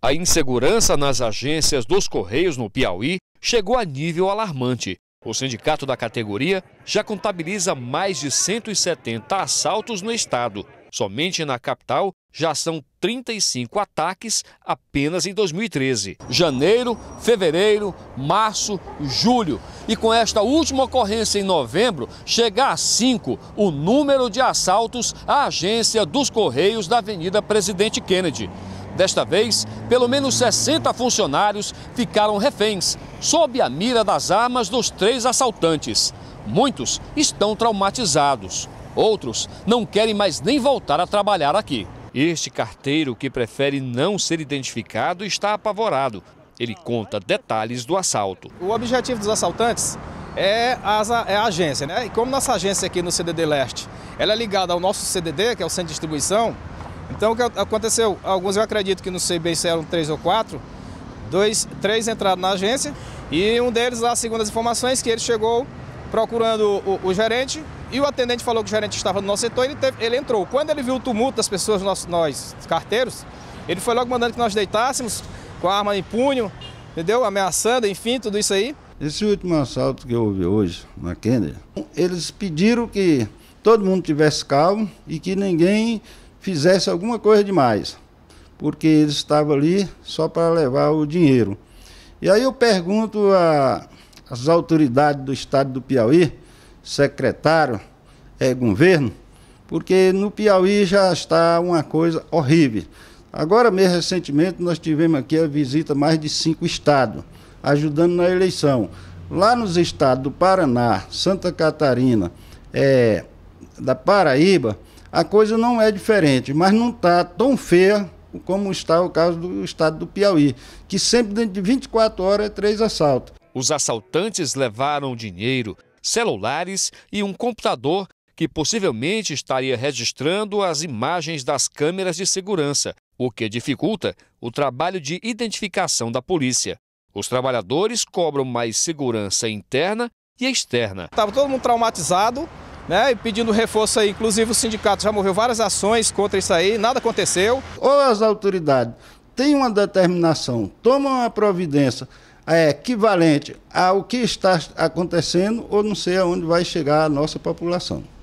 A insegurança nas agências dos Correios no Piauí chegou a nível alarmante. O sindicato da categoria já contabiliza mais de 170 assaltos no estado. Somente na capital já são 35 ataques apenas em 2013. Janeiro, fevereiro, março, julho. E com esta última ocorrência em novembro, chega a 5 o número de assaltos à agência dos Correios da Avenida Presidente Kennedy. Desta vez, pelo menos 60 funcionários ficaram reféns, sob a mira das armas dos três assaltantes. Muitos estão traumatizados. Outros não querem mais nem voltar a trabalhar aqui. Este carteiro, que prefere não ser identificado, está apavorado. Ele conta detalhes do assalto. O objetivo dos assaltantes é, as, é a agência, né? E como nossa agência aqui no CDD Leste, ela é ligada ao nosso CDD, que é o Centro de Distribuição, então o que aconteceu? Alguns eu acredito que no se eram três ou quatro, dois, três entraram na agência e um deles, lá, segundo as informações, que ele chegou procurando o, o, gerente e o atendente falou que o gerente estava no nosso setor e ele, teve, ele entrou. Quando ele viu o tumulto das pessoas, nós, nós carteiros, ele foi logo mandando que nós deitássemos com a arma em punho, entendeu? Ameaçando, enfim, tudo isso aí. Esse último assalto que houve hoje na Kennedy, eles pediram que todo mundo tivesse calmo e que ninguém fizesse alguma coisa demais, porque eles estavam ali só para levar o dinheiro. E aí eu pergunto às autoridades do estado do Piauí, secretário, é, governo, porque no Piauí já está uma coisa horrível. Agora mesmo, recentemente, nós tivemos aqui a visita mais de cinco estados, ajudando na eleição. Lá nos estados do Paraná, Santa Catarina, é, da Paraíba, a coisa não é diferente, mas não está tão feia como está o caso do estado do Piauí, que sempre dentro de 24 horas é três assaltos. Os assaltantes levaram dinheiro, celulares e um computador que possivelmente estaria registrando as imagens das câmeras de segurança, o que dificulta o trabalho de identificação da polícia. Os trabalhadores cobram mais segurança interna e externa. Estava todo mundo traumatizado né, e pedindo reforço aí. Inclusive o sindicato já moveu várias ações contra isso aí, nada aconteceu. Ou as autoridades têm uma determinação, tomam a providência é, equivalente ao que está acontecendo, ou não sei aonde vai chegar a nossa população.